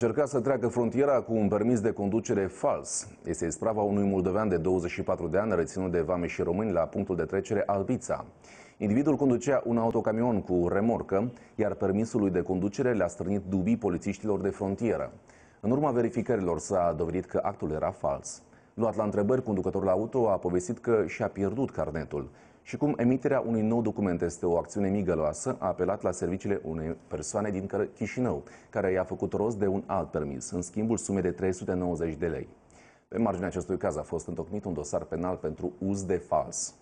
Cerca să treacă frontiera cu un permis de conducere fals. Este isprava unui moldovean de 24 de ani reținut de vame și români la punctul de trecere Albița. Individul conducea un autocamion cu remorcă, iar permisul lui de conducere le-a strânit dubii polițiștilor de frontieră. În urma verificărilor s-a dovedit că actul era fals. Luat la întrebări, conducătorul auto a povestit că și-a pierdut carnetul și cum emiterea unui nou document este o acțiune migăloasă, a apelat la serviciile unei persoane din Chișinău, care i-a făcut rost de un alt permis, în schimbul sumei de 390 de lei. Pe marginea acestui caz a fost întocmit un dosar penal pentru uz de fals.